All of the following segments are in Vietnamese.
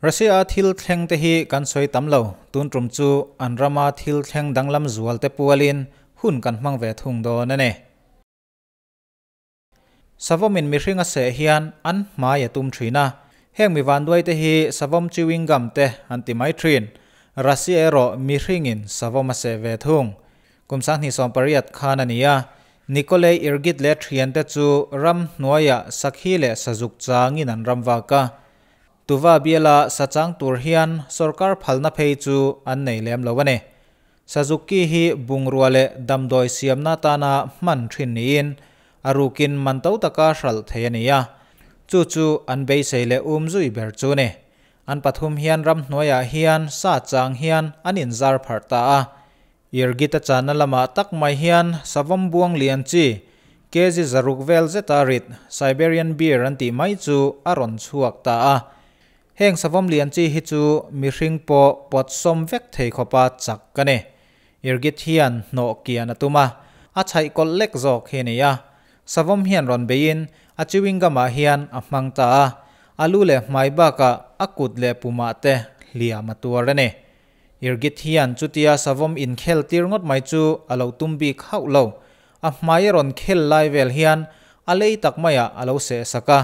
Russia thil thlengte hi kan soitamlo tun trumchu anrama thil thleng danglam zualte pualin hun kanmang ve thungdon ane Savomen mihring ase hian anma ya tum thrina he miwan doite hi savam chiwingamte antimai trin Russia ero mihring in savoma se ve thung kumsa hni som pariyat tuwa biela sachang tur sarkar phalna phei chu an nei lem lo ane sazuki hi bungrua damdoi siamna tana man thin niin arukin mantau taka hral thei ania chu chu an bei sei le um zui ber chu ne an pathum hian ram hnoya ah hian sa chang hian an in zar pharta a irgita chana lama ah tak mai hian savam buang lian chi kezi zaruk vel siberian beer anti mai chu aron chuak ta a heng savom lian chi hi chu mi hring po pot som vek thei khopa chak kane irgit hian no kian atuma a chhai kol lek jok he neya savom hian ron bein a chiwing gama hian a mang ta alu le mai ba ka akut le puma te liam atuar ne irgit hian chutia savom in khel tir ngot mai chu alo tumbi khau lo a hmai ron khel lai vel hian alei tak maya alo se saka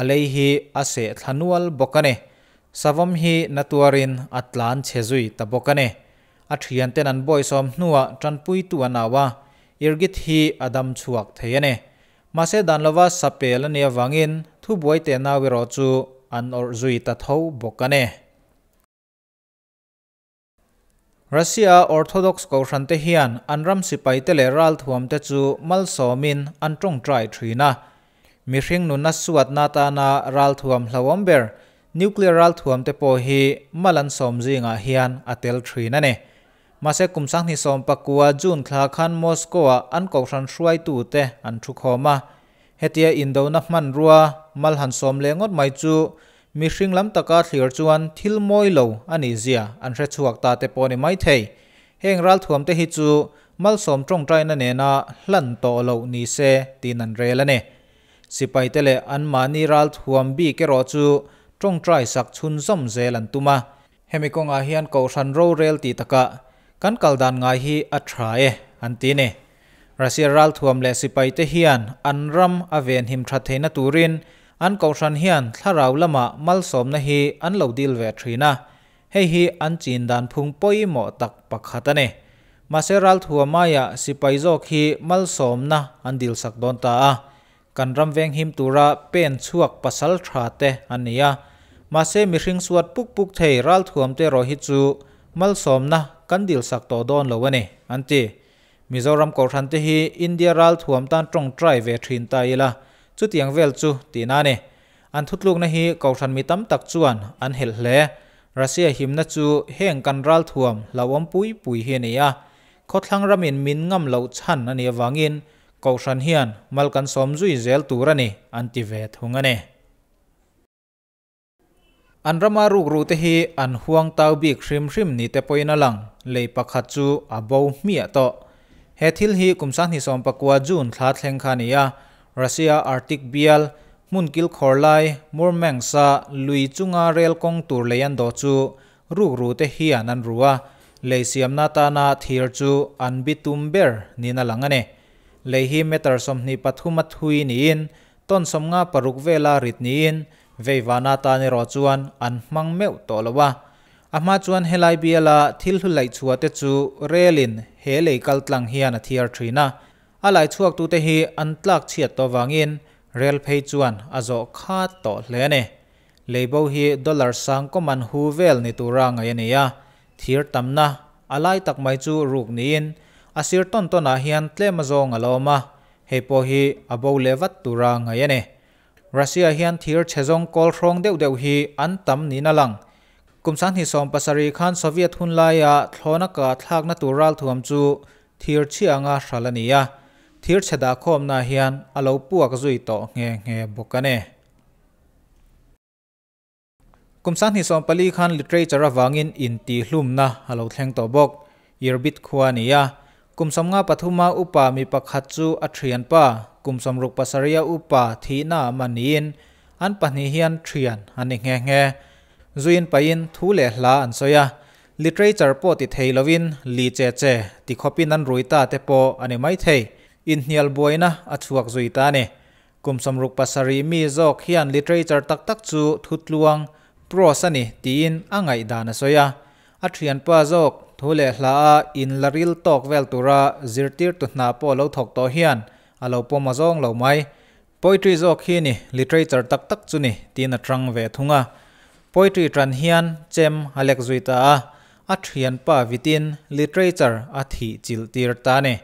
alei hi ase thanual bokane savom hi natuarin atlan chezui tabokane athian ten an boy som nuwa tranpui tu anawa irgit hi adam chuak theyane mase danlova sapel ne wangin thu boy te na wi chu an or zui ta tho bokane Russia Orthodox Kaushan te hian anram sipai te le ral thuam te chu mal somin an tong trai thina mi hring nu na suat na ta na ral thuam hlawam ber นิวเคลียร์รัลถ่วมเตโปฮีมาลันสมจิงอาเฮียนอเตลทรีนั่นเองมาเสกุมสังนิสมปกวัวจูนคลาคันมอสโกอันกอกชันช่วยตูเตอันทุกขมาเฮตียอินโดนับมันรัวมาลันสมเลงดไม่จูมิชิงลมตะกาเหลียจวนทิลมอยโลอันอิเซีย อันเรชวกตาเตโปนิไม่เทเฮงรัลถ่วมเตฮิจูมาลสมตรงใจนั่นเนนาลันโตโลนีเซตีนันเรลเนสิไปเตเลอันมานีรัลถ่วมบีเกรจูตรงใจสักชุนซ่อมเซลันตุมาเฮมิกงอาเฮียนกูชันโรเรลตีตะกะกันกัลดานงาฮีอัตรายอันตีเนรัสเซียรัลทวมเลสิไปเตเฮียนอันรัมอเวนหิมทัดเทนตูรินอันกูชันเฮียนทาราวละมามัลสมนะฮีอันเลาดิลเวทรีนะเฮฮีอันจีนดานพุงปอยหมอตักปักขัตเนมาเซรัลทัวมายะสิไปโจกฮีมัลสมนะอันดิลสักดอนตากันรำเวงหิมตุระเป็นชวกปัสลทราเตอันเนียมาเซมิริงสวดปุกปุกเทรัลทวมเตโรฮิจูมัลสอมนะกันดิลสักตอดอนเลวันีอันตีมิโซรัมกอทันเตฮีอินเดียรัลทวมตันตรงไตรเวทรินตายละจุดยังเวลจูตีนานองอันทุตลูกนะฮีกอทันมีตั้มตักจวนอันเฮลเลรัสเซียหิมนะจูเฮงกันรัลทวมลาวมปุยปุยเฮเนียคดลังรามินมินงำเหลาชันอันเนวางินกอทันเฮียนมัลกันสอมจุยเซลตูระนองอันต่เวทหงันเงอันรมารุกรูเตฮีอันห่วงตาวบีกริมริมนี่เตปอยนั่ลังเลยปักขัดจูอาบูวเมียโตเฮทิลฮีกุมสันฮิสอมปักวาจูนคลาดเลงคานียารัสเซียอาร์ติกบียลมุนกิลคอร์ไลมูร์แมงซาลุยจุงอาเรลกงตูรเลยันโดจูรูกรูเตฮีอันนันรัวเลยเสียมนาตานาทีร์จูอันบิตุมเบอร์นี่นั่ลังเนเลยฮีเมตรสมนิปัทุมัทุยนี่อินต้นสมงาปรุกเวลาริดนี่อิน veivana ta ni ro chuan an mang meu to lowa ama chuan helai biala ah thil hu lai chua te chu relin he lei kal tlang hian a thiar thina alai chuak tu te hi an tlak chiat to wangin rel phei chuan azo kha to hle ne leibo hi dollar sang ko man hu vel ni tura ngai ne ya thir tamna alai tak mai chu ruk niin asir ton ton ah a hian tle mazong aloma hepo hi abo levat tura ngai ne รัสเซียเฮียนทีร์เชจงกอลทรงเดวเดวฮีอันตำนีนาลังกุมสันฮิซอมปัสรีขນนโซเวียตລุนลายาทลนกาทากนตูรัลทวมจูทีร์ชียงาชาลนียาทีร์ชดาคมนาเฮียนอลาปวกจุยตอเงเงบกันเกุมสันฮิซอมปลีขานลิตรีจาระวางินอินตีลุมนาอลาวทงตอบกยิรบิตควานียกุมสมงาปัทุมาอุปามีปขัดจูอัทรีกุมสมรุปปัสรียอุปาทีนามันินอันปนิเฮียนเทียนอันนิเงเงจุยินไปยินทุเลลาอันโซยาลิตรจารโปติเทลวินลีเจเจติคอปินันรุยตาเตโปอันนไม่เทอินเฮียลบวยนะอัจวักจุยตาเนกุมสมรุปปัสรียมีโจกเฮียนลิตรจารตักตักจูทุตลวงโปรสันิตินอังไงดานโซยาอัจฉริยนปะโจกทุเลลาอินลาริลตอกเวลตุระจิรติรตุนาโปเลวถกโตเฮียน alo po ma zong lo mai poetry zo khi ni literature tak tak chu ni tin atang ve thunga poetry tran hian chem alek zuita a a thian pa vitin literature a thi chil tir ta ne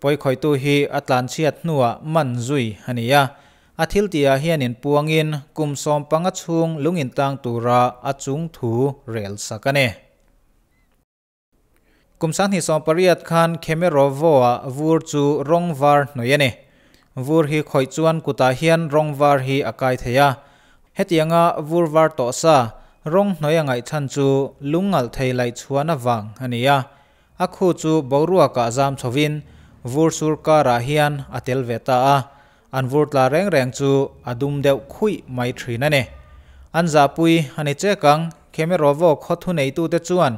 poi khoi tu hi atlan chiat nuwa man zui hania a thil tia hian in puangin kum som panga chung lungin tang tura achung thu rel sakane kumsan hi som pariat khan khemerowa vur chu rongvar noyane vur hi khoi chuan kuta hian rongvar hi akai theya hetianga vur var to sa rong noya ngai chan chu lungal thei lai chuana wang ania akhu chu borua ka zam chovin vur sur ka ra hian atel veta a an vur la reng reng chu adum deuh khui mai thina ne an za pui ani che kang khemerowo khothu nei tu te chuan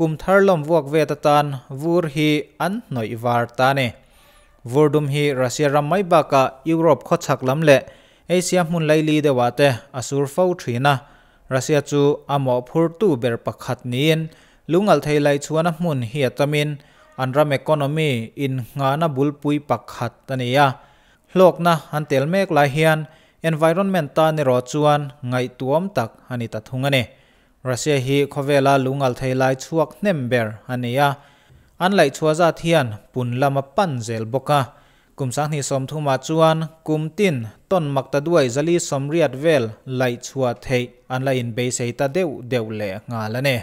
กุมทารลมวกเวตตันวูรฮีอันหน่อยวาร์ตานีวูรดุมฮีรัสเซียรัมไม่บากะยุโรปขดชักลำเละเอเชียมุนไลลีเดวาเตอสูรฟาวาทีนารัสเซียจูอามอพูร์ตูเบร์ปักขัดนี้ลุงอัลเทยไลชวนมุนเฮียตามินอันรัมเอคอนมีอินงานาบุลปุยปักขัดตานียโลกนะอันเตลเมกลาเฮียน environment ตานนรอจวนไงตัวมตักอันนี้ตัดทุงันนี้ Russia hi khovela lungal thailai chuak nember ania an lai chua za thian pun lama pan zel boka kum sang ni som thuma chuan kum tin ton mak duai zali som riat vel lai chua thei an lai in be sei ta deu deu le nga la ne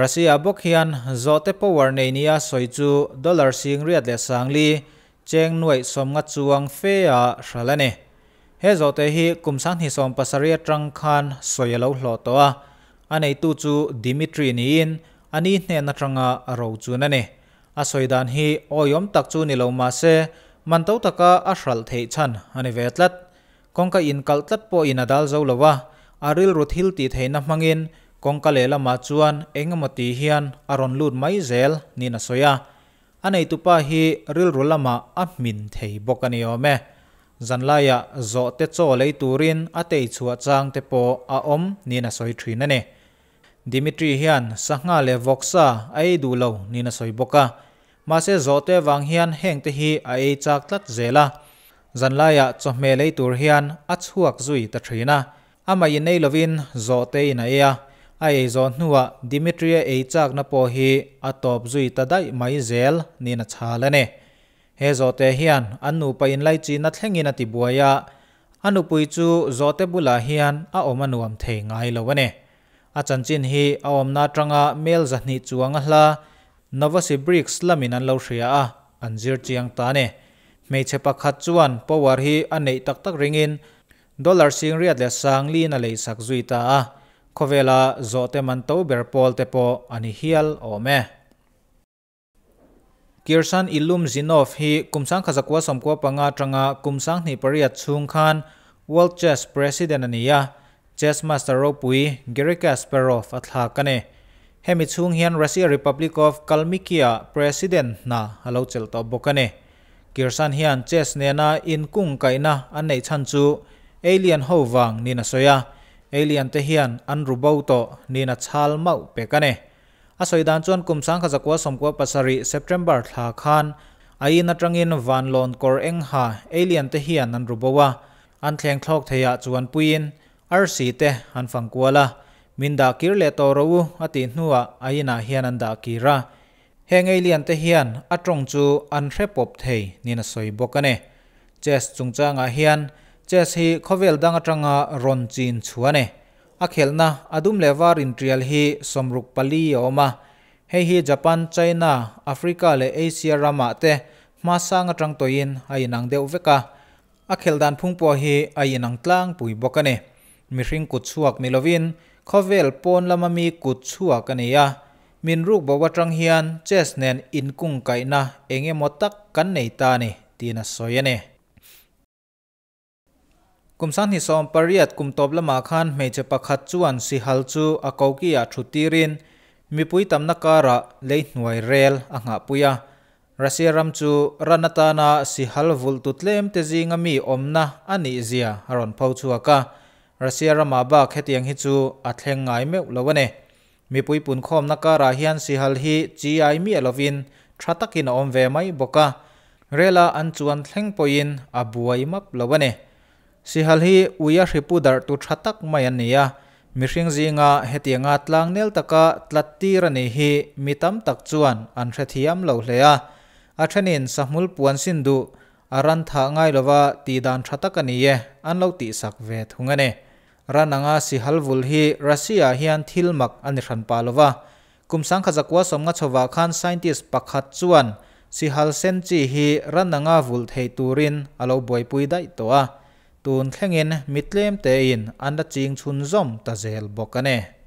Russia bok hian zote power nei nia soichu dollar sing riat le sang li cheng nuai som nga chuang fe a hralane he zo te hi kumsan hi som pasaria tang khan lâu hlo to anh ấy tu chu dimitri anh ấy nên hne na tanga ro chu na ne a soidan hi oyom tak chu ni lo ma se man to taka a hral thei chan anh ấy ani ve con cái in kal tlat po in adal zo lowa aril rut hil ti theina hmangin kongka lela ma chuan engamati hian aron lut mai zel ni na soya anei tupa hi ril rulama a min thei bokani ome zan laia ah, zo te cho lei turin a te chua chang te po a om nina soi thrin ane dimitri hian sanga le voksa ai du lo nina soi boka ma se zo te wang hian heng te hi a ei chak tlat zela zan laia ah, cho me lei tur hian a chuak zui ta thrina ama i nei lovin zo te in a ea ai ei zo hnuwa ah, dimitri ei chak na po hi a top zui ta dai mai zel nina chhalane he zote hian an pa in lai chi na thlengin ati buaya anu pui chu zote bula hian a om anuam thei ngai lo ane a chan chin hi a om na tanga mel zahni chuanga hla novosibrix lamin an lo hria a anjir chiang ta ne meiche pakhat chuan power hi anei tak tak ringin dollar sing riat le sang li na lei sak zui ta a khovela zote man to berpol te po ani hial ome Kirsan Ilum Zinov hi kumsang khazakwa somkwa panga tranga kumsang ni pariat chung khan World Chess President ania Chess Master Ropui Gary Kasparov athla kane hemi chung hian Russia Republic of Kalmykia President na alo chel to bokane Kirsan hian chess nena in kung kaina an nei chan chu alien ho wang ni na soya alien te hian an Rubauto to ni na chal mau pe kane asaidan chuan kumsang khajakwa somkwa pasari september thla khan aina tangin van lon kor eng ha alien te hian an rubowa an thleng thlok theya chuan puin rc te an fangkwala minda kirle to ro ati hnuwa aina hian an da kira heng alien te hian atong chu an repop thei nina soi bokane chess chungchanga hian chess hi khovel dang atanga ron chin chuane อาเคลนาอดุมเลวารินเรียลฮีสมรุกปลีโอมาเฮฮีญี่ปุ่นจีนาแอฟริกาและเอเชียรามาเตมาสังกังตัวยินไอนังเดวเวกาอาเคลดันพุ่งปัวฮีไอนังตลางปุยบกันเนมิริงกุดชวกมิลวินคอเวลปอนละมามีกุดชวกันเนียมินรุกบวตรังเฮียนเจสเนนอินกุ้งไก่นาเองมตักกันในตาเนีตีนัสโซยเนีกุมสันนิสอมปริยัตกุมตบละมาคันเมจะประคัดจวนสิฮัลจูอากากียาชุตีรินมีปุยตำนักการะเลยหน่วยเรลอ่างปุยะรัสเซียรัมจูรันตานาสิฮัลวุลตุตเลมเตจิงมีอมนะอันนี้เซียรอนพาวชัวการัสเซียรามาบากเฮตียงฮิจูอัทเลงไงเมวละวนเนมีปุยปุ่นคอมนักการะเฮียนสิฮัลฮีจีไอมีอลวินทรัตกินอมเวไม่บกะเรลาอันจวนเหงปอยินอบัวยมับละวนเน si hal hi uia hripu dar tu tha tak mai an nia mihring zinga hetianga tlang nel taka tlatti rani hi mitam tak chuan an hre thiam lo hle a a sahmul puan sin du aran tha ngai lova ti dan tha tak ani an lau ti sak ve thunga ne rananga si halvul hi russia hian thilmak ani ran pa lova kumsang khajakwa somnga chowa khan scientist pakhat chuan si hal sen chi hi rananga vul thei turin alo boipui dai to tun thlengin mitlem te in anda ching chhun zom ta zel bokane